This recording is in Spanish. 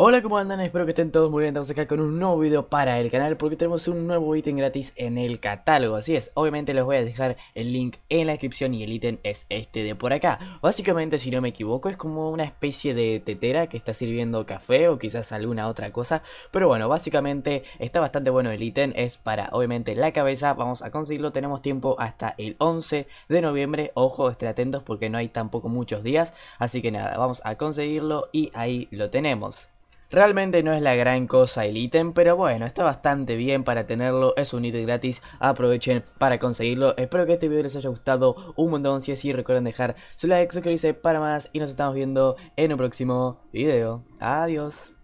Hola, ¿cómo andan? Espero que estén todos muy bien. Estamos acá con un nuevo video para el canal porque tenemos un nuevo ítem gratis en el catálogo. Así es, obviamente les voy a dejar el link en la descripción y el ítem es este de por acá. Básicamente, si no me equivoco, es como una especie de tetera que está sirviendo café o quizás alguna otra cosa. Pero bueno, básicamente está bastante bueno el ítem. Es para, obviamente, la cabeza. Vamos a conseguirlo. Tenemos tiempo hasta el 11 de noviembre. Ojo, estén atentos porque no hay tampoco muchos días. Así que nada, vamos a conseguirlo y ahí lo tenemos. Realmente no es la gran cosa el ítem, pero bueno, está bastante bien para tenerlo, es un ítem gratis, aprovechen para conseguirlo. Espero que este video les haya gustado un montón, si es así recuerden dejar su like, suscribirse para más y nos estamos viendo en un próximo video. Adiós.